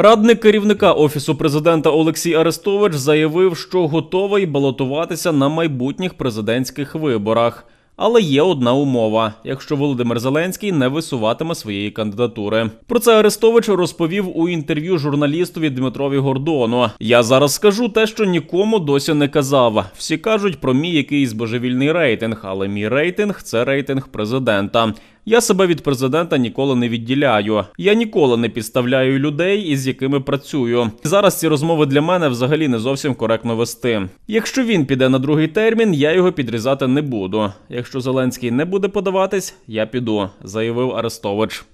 Радник керівника офісу президента Олексій Арестович заявив, що готовий балотуватися на майбутніх президентських виборах. Але є одна умова: якщо Володимир Зеленський не висуватиме своєї кандидатури. Про це Арестович розповів у інтерв'ю журналістові Дмитрові Гордону. Я зараз скажу те, що нікому досі не казав. Всі кажуть про мій якийсь божевільний рейтинг, але мій рейтинг це рейтинг президента. Я себе від президента ніколи не відділяю. Я ніколи не підставляю людей, із якими працюю. Зараз ці розмови для мене взагалі не зовсім коректно вести. Якщо він піде на другий термін, я його підрізати не буду. Якщо Зеленський не буде подаватись, я піду, заявив Арестович.